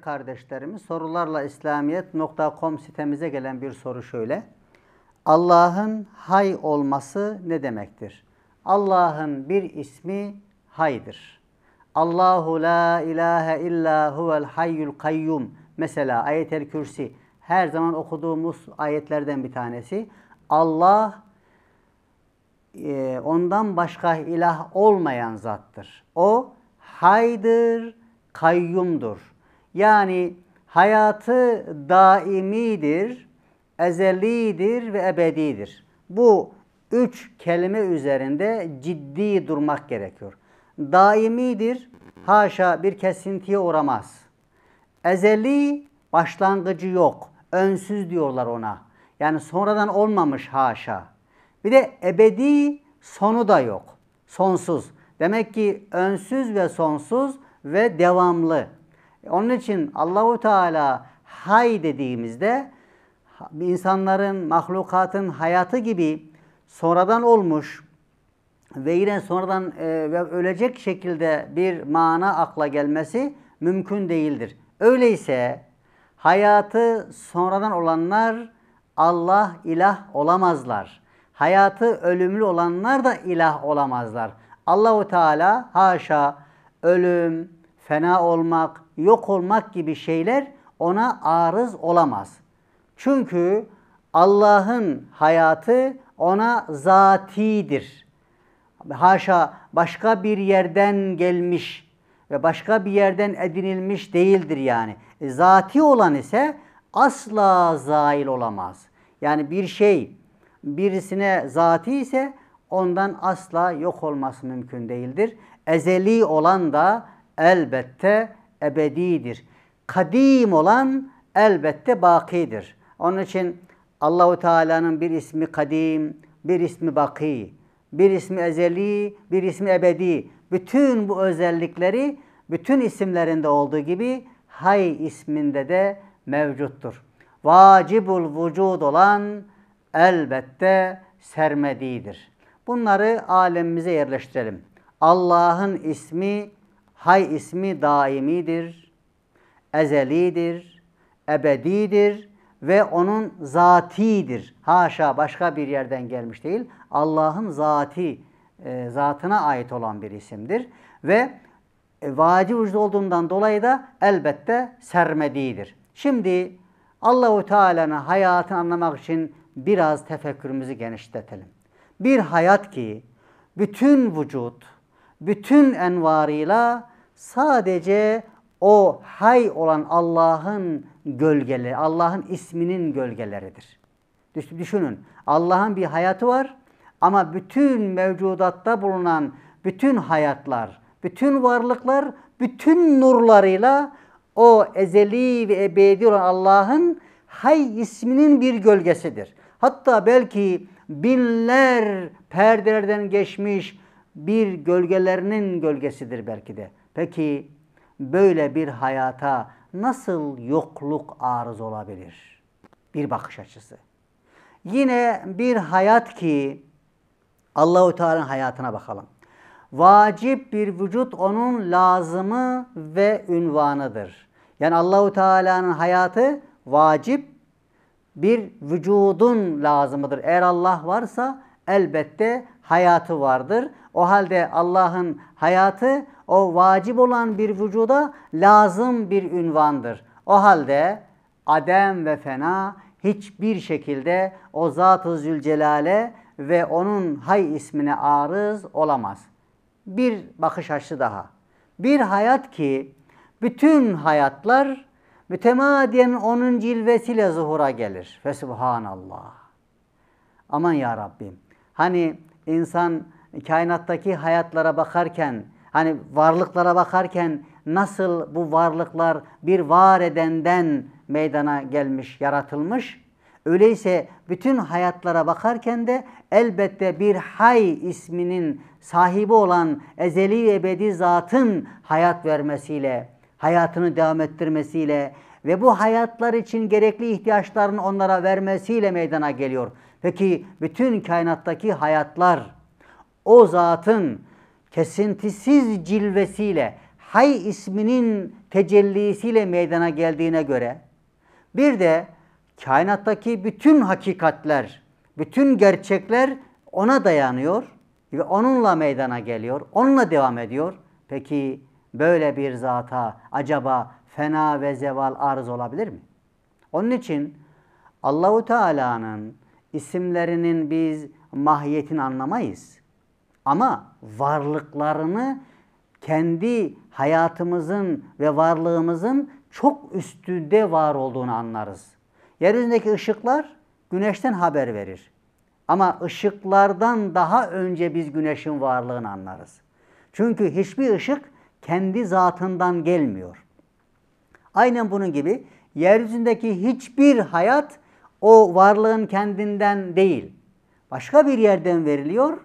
kardeşlerimiz sorularla İslamiyet.com sitemize gelen bir soru şöyle. Allah'ın hay olması ne demektir? Allah'ın bir ismi haydır. Allahu la ilahe illa huvel hayyul kayyum. Mesela ayet-el kürsi her zaman okuduğumuz ayetlerden bir tanesi. Allah e, ondan başka ilah olmayan zattır. O haydır, kayyumdur. Yani hayatı daimidir, ezelidir ve ebedidir. Bu üç kelime üzerinde ciddi durmak gerekiyor. Daimidir, haşa bir kesintiye uğramaz. Ezeli başlangıcı yok. Önsüz diyorlar ona. Yani sonradan olmamış haşa. Bir de ebedi sonu da yok. Sonsuz. Demek ki önsüz ve sonsuz ve devamlı. Onun için Allahu Teala hay dediğimizde insanların, mahlukatın hayatı gibi sonradan olmuş ve yine sonradan e, ve ölecek şekilde bir mana akla gelmesi mümkün değildir. Öyleyse hayatı sonradan olanlar Allah ilah olamazlar. Hayatı ölümlü olanlar da ilah olamazlar. Allahu Teala haşa ölüm, fena olmak, yok olmak gibi şeyler ona arız olamaz. Çünkü Allah'ın hayatı ona zatidir. Haşa başka bir yerden gelmiş ve başka bir yerden edinilmiş değildir yani. E, zati olan ise asla zail olamaz. Yani bir şey birisine zati ise ondan asla yok olması mümkün değildir. Ezeli olan da elbette ebedidir. Kadim olan elbette bakidir. Onun için Allahu Teala'nın bir ismi kadim, bir ismi baki, bir ismi ezeli, bir ismi ebedi. Bütün bu özellikleri bütün isimlerinde olduğu gibi hay isminde de mevcuttur. Vacibul vücud olan elbette sermediğidir. Bunları alemimize yerleştirelim. Allah'ın ismi Hay ismi daimidir, ezelidir, ebedidir ve onun zatidir. Haşa başka bir yerden gelmiş değil. Allah'ın zati, e, zatına ait olan bir isimdir. Ve e, vaci vücud olduğundan dolayı da elbette sermediğidir. Şimdi Allahu Teala'nın hayatını anlamak için biraz tefekkürümüzü genişletelim. Bir hayat ki bütün vücut, bütün envarıyla Sadece o hay olan Allah'ın gölgeleri, Allah'ın isminin gölgeleridir. Düşünün Allah'ın bir hayatı var ama bütün mevcudatta bulunan bütün hayatlar, bütün varlıklar, bütün nurlarıyla o ezeli ve ebedi olan Allah'ın hay isminin bir gölgesidir. Hatta belki binler perdelerden geçmiş bir gölgelerinin gölgesidir belki de. Peki böyle bir hayata nasıl yokluk arız olabilir? Bir bakış açısı. Yine bir hayat ki Allahu Teala'nın hayatına bakalım. Vacip bir vücut onun lazımı ve ünvanıdır. Yani Allahu Teala'nın hayatı vacip bir vücudun lazımıdır. Eğer Allah varsa elbette hayatı vardır. O halde Allah'ın hayatı o vacip olan bir vücuda lazım bir ünvandır. O halde adem ve fena hiçbir şekilde o Zat-ı Zülcelal'e ve onun hay ismine arız olamaz. Bir bakış açısı daha. Bir hayat ki bütün hayatlar mütemadiyen onun cilvesiyle zuhura gelir. Ve subhanallah. Aman ya Rabbim. Hani insan kainattaki hayatlara bakarken, hani varlıklara bakarken nasıl bu varlıklar bir var edenden meydana gelmiş, yaratılmış? Öyleyse bütün hayatlara bakarken de elbette bir hay isminin sahibi olan ezeli ebedi zatın hayat vermesiyle, hayatını devam ettirmesiyle ve bu hayatlar için gerekli ihtiyaçların onlara vermesiyle meydana geliyor. Peki bütün kainattaki hayatlar o zatın kesintisiz cilvesiyle Hay isminin tecellisiyle meydana geldiğine göre bir de kainattaki bütün hakikatler, bütün gerçekler ona dayanıyor ve onunla meydana geliyor, onunla devam ediyor. Peki böyle bir zata acaba fena ve zeval arz olabilir mi? Onun için Allahu Teala'nın isimlerinin biz mahiyetini anlamayız. Ama varlıklarını kendi hayatımızın ve varlığımızın çok üstünde var olduğunu anlarız. Yeryüzündeki ışıklar güneşten haber verir. Ama ışıklardan daha önce biz güneşin varlığını anlarız. Çünkü hiçbir ışık kendi zatından gelmiyor. Aynen bunun gibi yeryüzündeki hiçbir hayat o varlığın kendinden değil, başka bir yerden veriliyor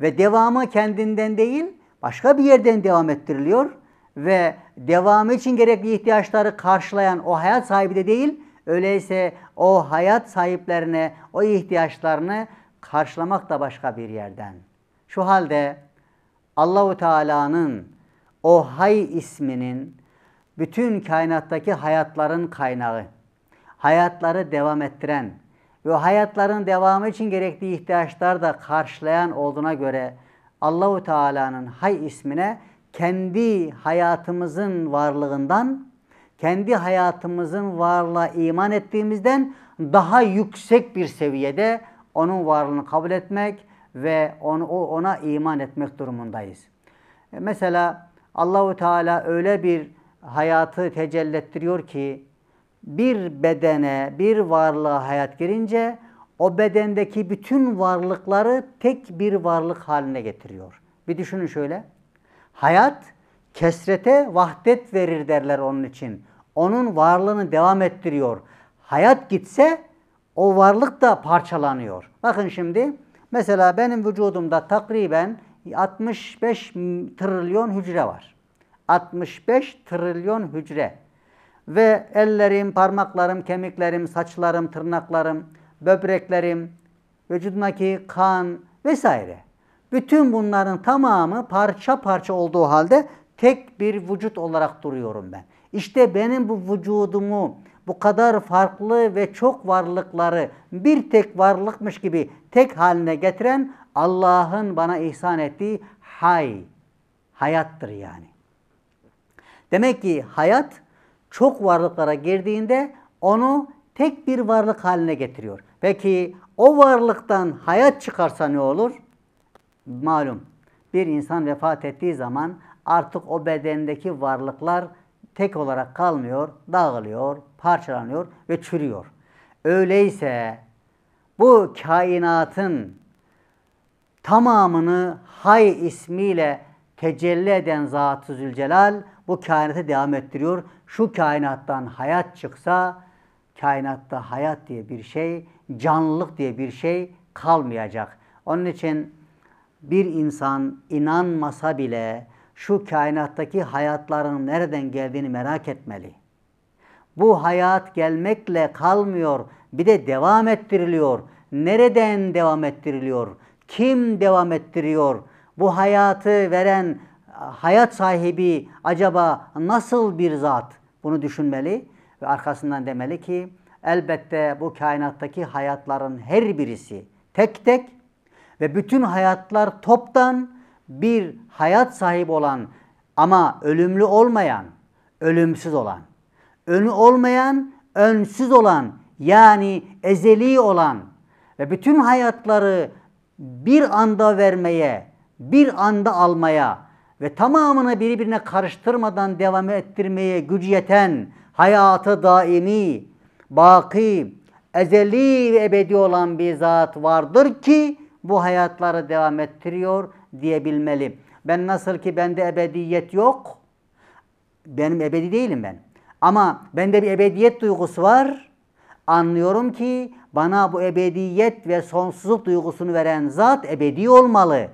ve devamı kendinden değil, başka bir yerden devam ettiriliyor ve devamı için gerekli ihtiyaçları karşılayan o hayat sahibi de değil, öyleyse o hayat sahiplerine o ihtiyaçlarını karşılamak da başka bir yerden. Şu halde Allahu Teala'nın o Hay isminin bütün kainattaki hayatların kaynağı hayatları devam ettiren ve hayatların devamı için gerektiği ihtiyaçları da karşılayan olduğuna göre Allahu Teala'nın Hay ismine kendi hayatımızın varlığından, kendi hayatımızın varlığa iman ettiğimizden daha yüksek bir seviyede onun varlığını kabul etmek ve onu, ona iman etmek durumundayız. E, mesela Allahu Teala öyle bir hayatı tecellettiriyor ki bir bedene, bir varlığa hayat girince o bedendeki bütün varlıkları tek bir varlık haline getiriyor. Bir düşünün şöyle. Hayat kesrete vahdet verir derler onun için. Onun varlığını devam ettiriyor. Hayat gitse o varlık da parçalanıyor. Bakın şimdi mesela benim vücudumda takriben 65 trilyon hücre var. 65 trilyon hücre. Ve ellerim, parmaklarım, kemiklerim, saçlarım, tırnaklarım, böbreklerim, vücudumdaki kan vesaire. Bütün bunların tamamı parça parça olduğu halde tek bir vücut olarak duruyorum ben. İşte benim bu vücudumu bu kadar farklı ve çok varlıkları bir tek varlıkmış gibi tek haline getiren Allah'ın bana ihsan ettiği hay, hayattır yani. Demek ki hayat çok varlıklara girdiğinde onu tek bir varlık haline getiriyor. Peki o varlıktan hayat çıkarsa ne olur? Malum bir insan vefat ettiği zaman artık o bedendeki varlıklar tek olarak kalmıyor, dağılıyor, parçalanıyor ve çürüyor. Öyleyse bu kainatın tamamını Hay ismiyle tecelli eden Zat-ı Zülcelal bu kainatı devam ettiriyor. Şu kainattan hayat çıksa kainatta hayat diye bir şey, canlılık diye bir şey kalmayacak. Onun için bir insan inanmasa bile şu kainattaki hayatların nereden geldiğini merak etmeli. Bu hayat gelmekle kalmıyor, bir de devam ettiriliyor. Nereden devam ettiriliyor? Kim devam ettiriyor? Bu hayatı veren hayat sahibi acaba nasıl bir zat? Bunu düşünmeli ve arkasından demeli ki elbette bu kainattaki hayatların her birisi tek tek ve bütün hayatlar toptan bir hayat sahibi olan ama ölümlü olmayan, ölümsüz olan, önü olmayan, önsüz olan yani ezeli olan ve bütün hayatları bir anda vermeye bir anda almaya ve tamamını birbirine karıştırmadan devam ettirmeye gücü yeten hayatı daimi, baki, ezeli ve ebedi olan bir zat vardır ki bu hayatları devam ettiriyor diyebilmeli. Ben nasıl ki bende ebediyet yok, benim ebedi değilim ben. Ama bende bir ebediyet duygusu var. Anlıyorum ki bana bu ebediyet ve sonsuzluk duygusunu veren zat ebedi olmalı.''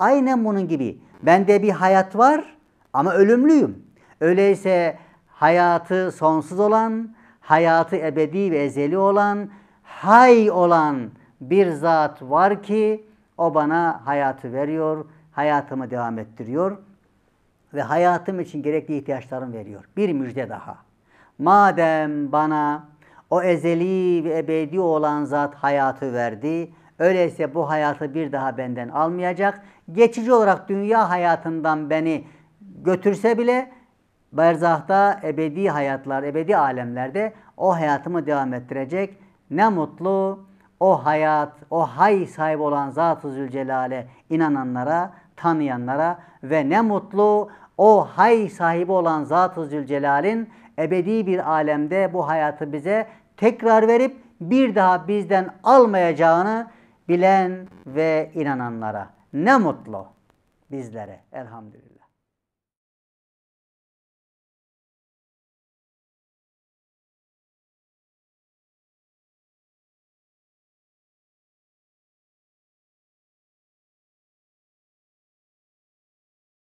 Aynen bunun gibi. Bende bir hayat var ama ölümlüyüm. Öyleyse hayatı sonsuz olan, hayatı ebedi ve ezeli olan, hay olan bir zat var ki o bana hayatı veriyor, hayatımı devam ettiriyor ve hayatım için gerekli ihtiyaçlarımı veriyor. Bir müjde daha. Madem bana o ezeli ve ebedi olan zat hayatı verdi, Öyleyse bu hayatı bir daha benden almayacak. Geçici olarak dünya hayatından beni götürse bile berzahta ebedi hayatlar, ebedi alemlerde o hayatımı devam ettirecek. Ne mutlu o hayat, o hay sahibi olan Zat-ı Zülcelal'e inananlara, tanıyanlara ve ne mutlu o hay sahibi olan Zat-ı Zülcelal'in ebedi bir alemde bu hayatı bize tekrar verip bir daha bizden almayacağını bilen ve inananlara. Ne mutlu bizlere elhamdülillah.